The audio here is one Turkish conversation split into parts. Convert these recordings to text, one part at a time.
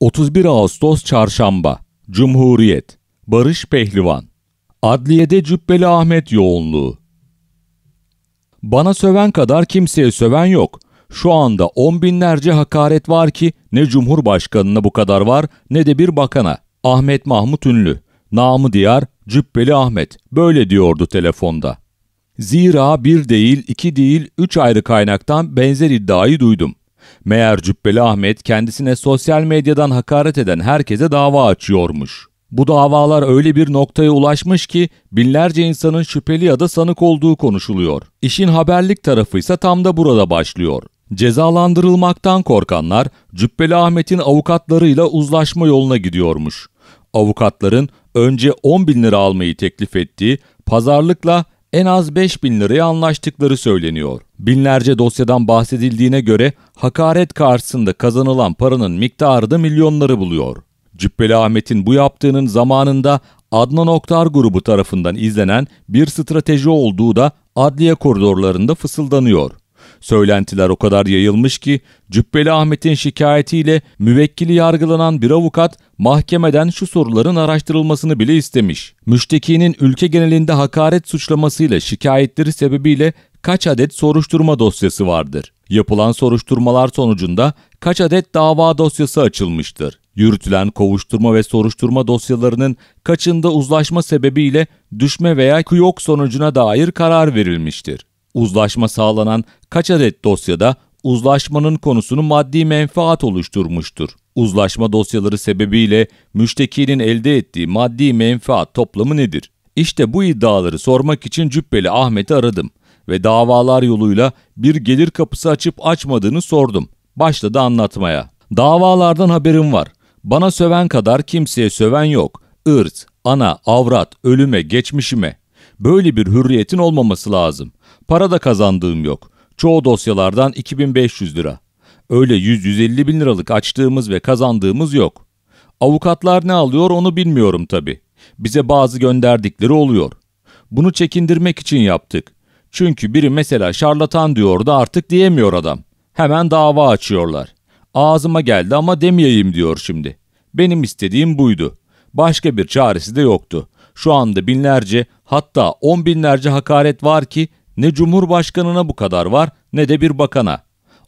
31 Ağustos Çarşamba Cumhuriyet Barış Pehlivan Adliyede Cübbeli Ahmet yoğunluğu Bana söven kadar kimseye söven yok. Şu anda on binlerce hakaret var ki ne Cumhurbaşkanına bu kadar var ne de bir bakana. Ahmet Mahmut Ünlü. Namı diyar Cübbeli Ahmet. Böyle diyordu telefonda. Zira bir değil, iki değil, üç ayrı kaynaktan benzer iddiayı duydum. Meğer Cübbeli Ahmet kendisine sosyal medyadan hakaret eden herkese dava açıyormuş. Bu davalar öyle bir noktaya ulaşmış ki binlerce insanın şüpheli ya da sanık olduğu konuşuluyor. İşin haberlik tarafı ise tam da burada başlıyor. Cezalandırılmaktan korkanlar Cübbeli Ahmet'in avukatlarıyla uzlaşma yoluna gidiyormuş. Avukatların önce 10 bin lira almayı teklif ettiği, pazarlıkla en az 5 bin liraya anlaştıkları söyleniyor. Binlerce dosyadan bahsedildiğine göre hakaret karşısında kazanılan paranın miktarı da milyonları buluyor. Cübbeli Ahmet'in bu yaptığının zamanında Adnan Oktar grubu tarafından izlenen bir strateji olduğu da adliye koridorlarında fısıldanıyor. Söylentiler o kadar yayılmış ki Cübbeli Ahmet'in şikayetiyle müvekkili yargılanan bir avukat mahkemeden şu soruların araştırılmasını bile istemiş. Müştekinin ülke genelinde hakaret suçlamasıyla şikayetleri sebebiyle kaç adet soruşturma dosyası vardır? Yapılan soruşturmalar sonucunda kaç adet dava dosyası açılmıştır? Yürütülen kovuşturma ve soruşturma dosyalarının kaçında uzlaşma sebebiyle düşme veya yok sonucuna dair karar verilmiştir. Uzlaşma sağlanan kaç adet dosyada uzlaşmanın konusunu maddi menfaat oluşturmuştur. Uzlaşma dosyaları sebebiyle müştekinin elde ettiği maddi menfaat toplamı nedir? İşte bu iddiaları sormak için Cübbeli Ahmet'i aradım ve davalar yoluyla bir gelir kapısı açıp açmadığını sordum. Başladı anlatmaya. Davalardan haberim var. Bana söven kadar kimseye söven yok. Irt, ana, avrat, ölüme, geçmişime. Böyle bir hürriyetin olmaması lazım. Para da kazandığım yok. Çoğu dosyalardan 2500 lira. Öyle 100-150 bin liralık açtığımız ve kazandığımız yok. Avukatlar ne alıyor onu bilmiyorum tabi. Bize bazı gönderdikleri oluyor. Bunu çekindirmek için yaptık. Çünkü biri mesela şarlatan diyor da artık diyemiyor adam. Hemen dava açıyorlar. Ağzıma geldi ama demeyeyim diyor şimdi. Benim istediğim buydu. Başka bir çaresi de yoktu. Şu anda binlerce hatta on binlerce hakaret var ki ne Cumhurbaşkanına bu kadar var ne de bir bakana.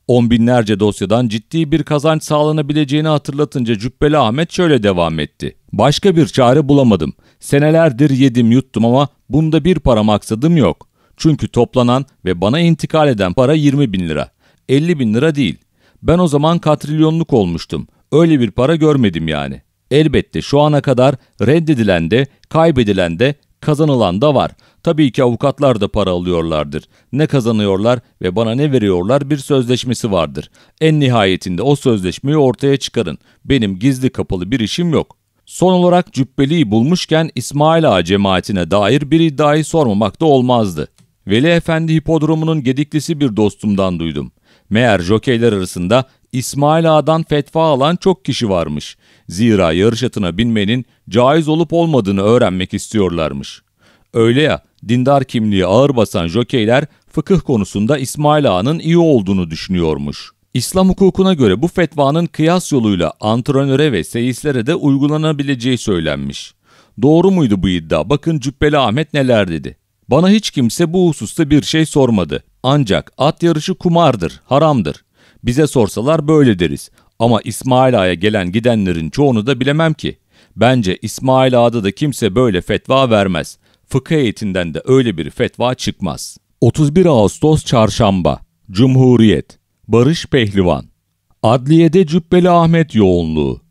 On binlerce dosyadan ciddi bir kazanç sağlanabileceğini hatırlatınca Cübbeli Ahmet şöyle devam etti. Başka bir çare bulamadım. Senelerdir yedim yuttum ama bunda bir para maksadım yok. Çünkü toplanan ve bana intikal eden para 20 bin lira. 50 bin lira değil. Ben o zaman katrilyonluk olmuştum. Öyle bir para görmedim yani. Elbette şu ana kadar reddedilen de Kaybedilen de kazanılan da var. Tabii ki avukatlar da para alıyorlardır. Ne kazanıyorlar ve bana ne veriyorlar bir sözleşmesi vardır. En nihayetinde o sözleşmeyi ortaya çıkarın. Benim gizli kapalı bir işim yok. Son olarak cübbeliyi bulmuşken İsmail Ağa cemaatine dair bir iddiayı sormamak da olmazdı. Veli Efendi hipodromunun gediklisi bir dostumdan duydum. Meğer jokeyler arasında İsmail Ağa'dan fetva alan çok kişi varmış. Zira yarış atına binmenin caiz olup olmadığını öğrenmek istiyorlarmış. Öyle ya, dindar kimliği ağır basan jokeyler fıkıh konusunda İsmail Ağa'nın iyi olduğunu düşünüyormuş. İslam hukukuna göre bu fetvanın kıyas yoluyla antrenöre ve seyislere de uygulanabileceği söylenmiş. Doğru muydu bu iddia? Bakın Cübbeli Ahmet neler dedi. Bana hiç kimse bu hususta bir şey sormadı. Ancak at yarışı kumardır, haramdır. Bize sorsalar böyle deriz. Ama İsmail Ağa'ya gelen gidenlerin çoğunu da bilemem ki. Bence İsmail Ağa'da da kimse böyle fetva vermez. Fıkıh heyetinden de öyle bir fetva çıkmaz. 31 Ağustos Çarşamba Cumhuriyet Barış Pehlivan Adliyede Cübbeli Ahmet yoğunluğu